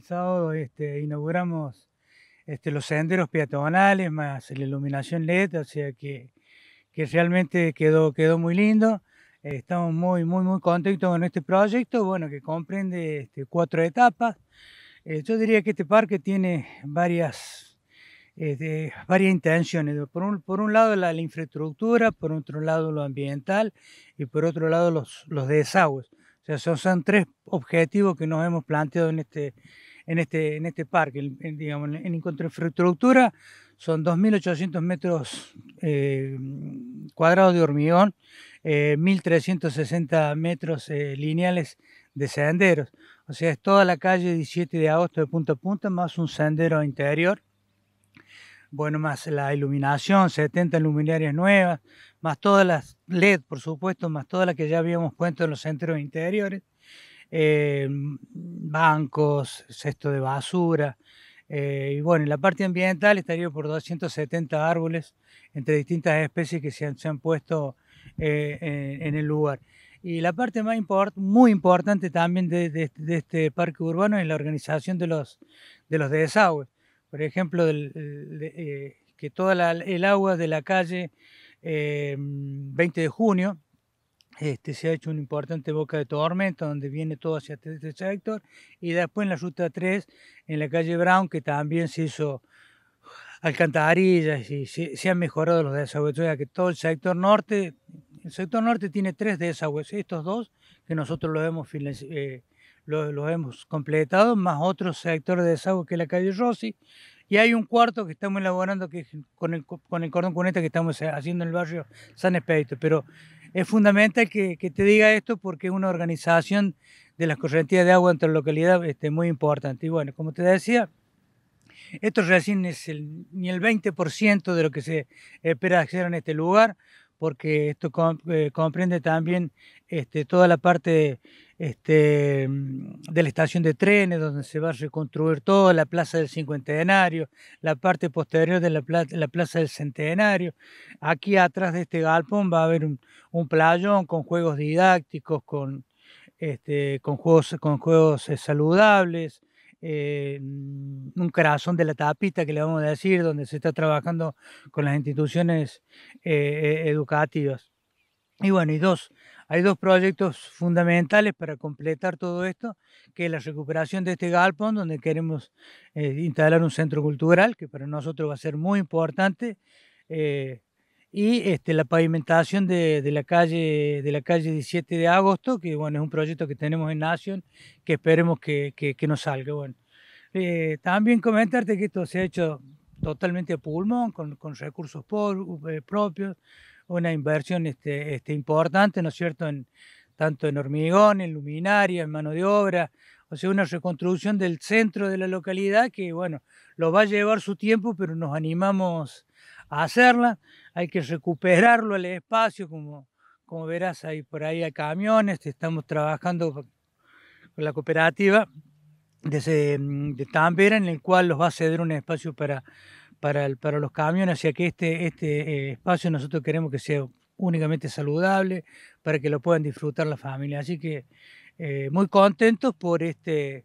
el sábado este, inauguramos este, los senderos peatonales más la iluminación LED, o sea que, que realmente quedó, quedó muy lindo. estamos muy, muy, muy contentos con este proyecto, bueno, que comprende este, cuatro etapas. Eh, yo diría que este parque tiene varias, este, varias intenciones. Por un, por un lado la, la, infraestructura, por otro lado lo ambiental y por otro lado los, los desagües. O sea, son, son tres objetivos que nos hemos planteado en este, en este, en este parque, en, digamos, en, infraestructura, son 2.800 metros eh, cuadrados de hormigón, eh, 1.360 metros eh, lineales de senderos. O sea, es toda la calle 17 de agosto de punta a punta, más un sendero interior. Bueno, más la iluminación, 70 luminarias nuevas, más todas las LED, por supuesto, más todas las que ya habíamos puesto en los centros interiores. Eh, bancos, cesto de basura. Eh, y bueno, en la parte ambiental estaría por 270 árboles entre distintas especies que se han, puesto eh, en, el lugar. Y la parte más import, muy importante también de, este parque urbano es la organización de los, de los desagües. Por ejemplo, eh, que toda el agua de la calle 20 de junio este, se ha hecho una importante boca de tormenta donde viene todo hacia este sector y después en la ruta 3 en la calle Brown que también se hizo alcantarillas y se, han mejorado los desagües, o sea que todo el sector norte, el sector norte tiene tres desagües, estos dos que nosotros los hemos, eh, los, hemos completado, más otro sector de desagüe que es la calle Rossi, y hay un cuarto que estamos elaborando que con, el, con el cordón que estamos haciendo en el barrio San Espíritu pero es fundamental que, te diga esto porque es una organización de las correntías de agua entre localidades localidad este, muy importante. Y bueno, como te decía, esto recién es el, ni el 20% de lo que se espera hacer en este lugar porque esto eh, comprende también este, toda la parte este, mm, de la estación de trenes, donde se va a reconstruir toda la plaza del cincuentenario, la parte posterior de la, plaza, del centenario. Aquí atrás de este galpón va a haber un, playón con juegos didácticos, con este, juegos eh, saludables, eh, un corazón de la tapita que le vamos a decir, donde se está trabajando con las instituciones eh, e, educativas. Y bueno, y dos, hay dos proyectos fundamentales para completar todo esto, que es la recuperación de este galpón, donde queremos eh, instalar un centro cultural, que para nosotros va a ser muy importante y este, la pavimentación de, la calle, de la calle 17 de agosto, que bueno, es un proyecto que tenemos en Nación, que esperemos que, que, nos salga. Bueno. Eh, también comentarte que esto se ha hecho totalmente a pulmón, con, con recursos eh, propios, una inversión este, este, importante, ¿no es cierto?, en, tanto en hormigón, en luminaria, en mano de obra, o sea, una reconstrucción del centro de la localidad que, bueno, lo va a llevar su tiempo, pero nos animamos hacerla, hay que recuperarlo el espacio, como, como verás ahí por ahí hay camiones, estamos trabajando con la cooperativa de, Tambera en el cual los va a ceder un espacio para, para, los camiones, así que este, este eh, espacio nosotros queremos que sea únicamente saludable, para que lo puedan disfrutar la familia. Así que eh, muy contentos por este,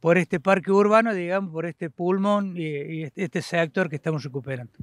por este parque urbano, digamos, por este pulmón y este, este sector que estamos recuperando.